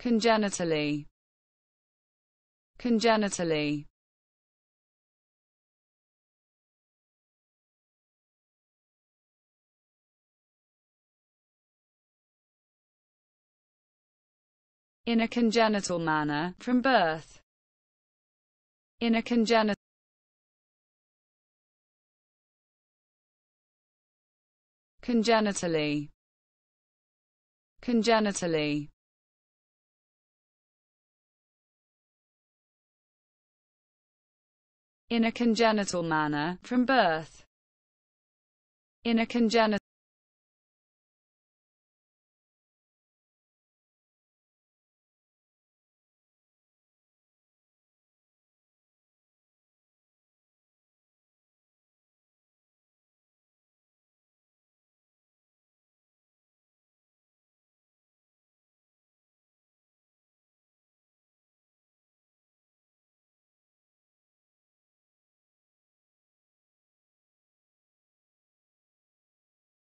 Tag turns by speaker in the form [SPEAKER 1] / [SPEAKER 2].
[SPEAKER 1] congenitally congenitally in a congenital manner from birth in a congenital congenitally congenitally in a congenital manner, from birth. In a congenital